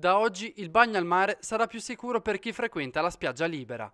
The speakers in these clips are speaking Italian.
Da oggi il bagno al mare sarà più sicuro per chi frequenta la spiaggia libera.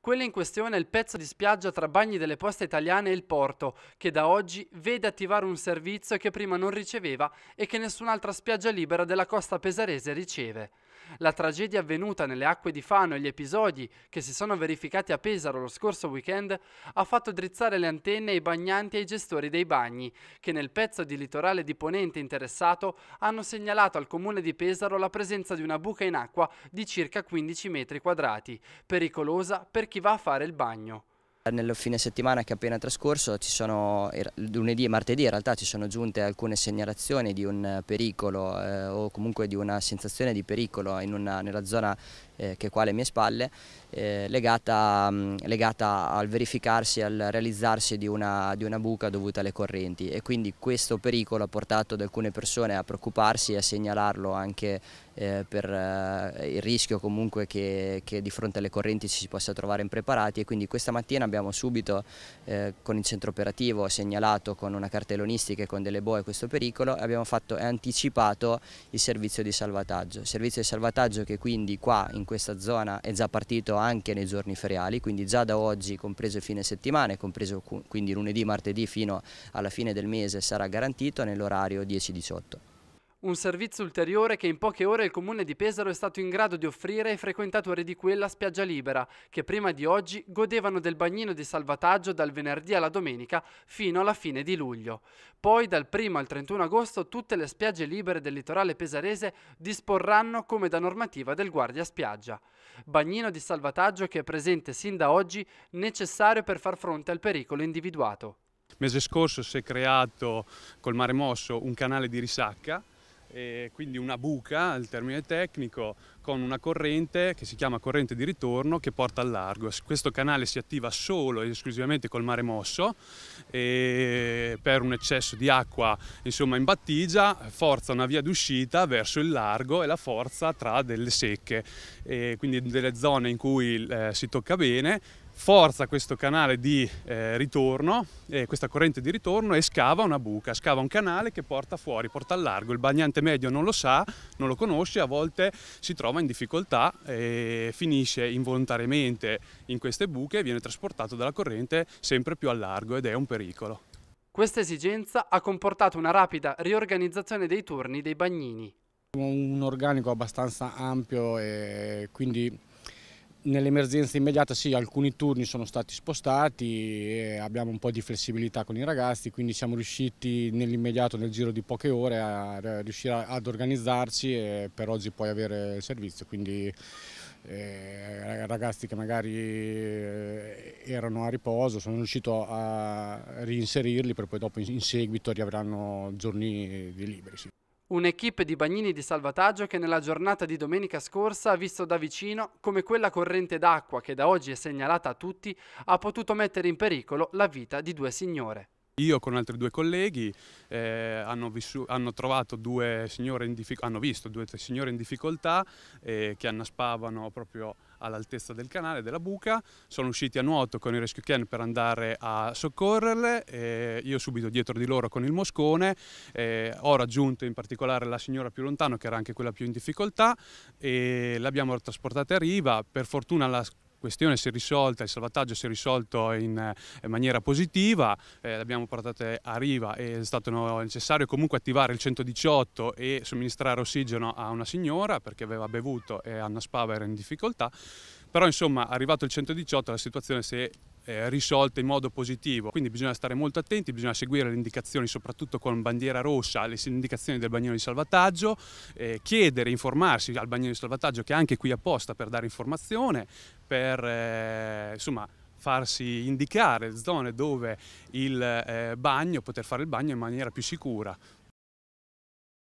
Quello in questione è il pezzo di spiaggia tra Bagni delle Poste Italiane e il Porto, che da oggi vede attivare un servizio che prima non riceveva e che nessun'altra spiaggia libera della costa pesarese riceve la tragedia avvenuta nelle acque di Fano e gli episodi che si sono verificati a Pesaro lo scorso weekend ha fatto drizzare le antenne ai bagnanti e ai gestori dei bagni, che nel pezzo di litorale di Ponente interessato hanno segnalato al comune di Pesaro la presenza di una buca in acqua di circa 15 metri quadrati, pericolosa per chi va a fare il bagno. Eh, nel fine settimana che è appena trascorso, sono, er, lunedì e martedì in realtà ci sono giunte alcune segnalazioni di un pericolo eh, o comunque di una sensazione di pericolo una, nella zona eh, che è qua alle mie spalle eh, legata, mh, mm, legata, al verificarsi, al realizzarsi di una, di una, buca dovuta alle correnti e quindi questo pericolo ha portato ad alcune persone a preoccuparsi e a segnalarlo anche eh, per eh, il rischio comunque che, che, di fronte alle correnti ci si possa trovare impreparati e quindi questa mattina abbiamo subito eh, con il centro operativo segnalato con una cartellonistica e con delle boe questo pericolo e abbiamo fatto e anticipato il servizio di salvataggio. Il servizio di salvataggio che quindi qua in questa zona è già partito anche nei giorni feriali, quindi già da oggi compreso fine settimana, compreso quindi lunedì, martedì fino alla fine del mese sarà garantito nell'orario 10-18 un servizio ulteriore che in poche ore il comune di Pesaro è stato in grado di offrire ai frequentatori di quella spiaggia libera, che prima di oggi godevano del bagnino di salvataggio dal venerdì alla domenica fino alla fine di luglio. Poi dal 1 al 31 agosto tutte le spiagge libere del litorale pesarese disporranno come da normativa del guardia spiaggia. Bagnino di salvataggio che è presente sin da oggi necessario per far fronte al pericolo individuato. Il mese scorso si è creato col mare mosso un canale di risacca e quindi una buca, il termine tecnico, con una corrente che si chiama corrente di ritorno che porta al largo. Questo canale si attiva solo ed esclusivamente col mare mosso e per un eccesso di acqua insomma, in battigia forza una via d'uscita verso il largo e la forza tra delle secche, e quindi delle zone in cui eh, si tocca bene forza questo canale di eh, ritorno, eh, questa corrente di ritorno e scava una buca, scava un canale che porta fuori, porta al largo. Il bagnante medio non lo sa, non lo conosce, a volte si trova in difficoltà e finisce involontariamente in queste buche e viene trasportato dalla corrente sempre più al largo ed è un pericolo. Questa esigenza ha comportato una rapida riorganizzazione dei turni dei bagnini. Un organico abbastanza ampio e quindi Nell'emergenza immediata sì, alcuni turni sono stati spostati, e abbiamo un po' di flessibilità con i ragazzi, quindi siamo riusciti nell'immediato, nel giro di poche ore, a riuscire ad organizzarci e per oggi poi avere il servizio. Quindi eh, ragazzi che magari eh, erano a riposo, sono riuscito a reinserirli per poi dopo in seguito riavranno giorni di liberi. Sì. Un'equipe di bagnini di salvataggio che nella giornata di domenica scorsa ha visto da vicino come quella corrente d'acqua che da oggi è segnalata a tutti ha potuto mettere in pericolo la vita di due signore. Io con altri due colleghi eh, hanno, hanno, trovato due signore in hanno visto due signore in difficoltà eh, che annaspavano proprio all'altezza del canale, della buca, sono usciti a nuoto con i rescue can per andare a soccorrerle, io subito dietro di loro con il moscone, ho raggiunto in particolare la signora più lontano che era anche quella più in difficoltà e l'abbiamo trasportata a riva, per fortuna la questione si è risolta, il salvataggio si è risolto in, eh, maniera positiva, eh, l'abbiamo portata a riva e è stato necessario comunque attivare il 118 e somministrare ossigeno a una signora perché aveva bevuto e Anna Spava era in difficoltà, però insomma arrivato il 118 la situazione si è eh, risolte in modo positivo. Quindi bisogna stare molto attenti, bisogna seguire le indicazioni, soprattutto con bandiera rossa, le indicazioni del bagnino di salvataggio, eh, chiedere, informarsi al bagnino di salvataggio che è anche qui apposta per dare informazione, per eh, insomma farsi indicare zone dove il eh, bagno, poter fare il bagno in maniera più sicura.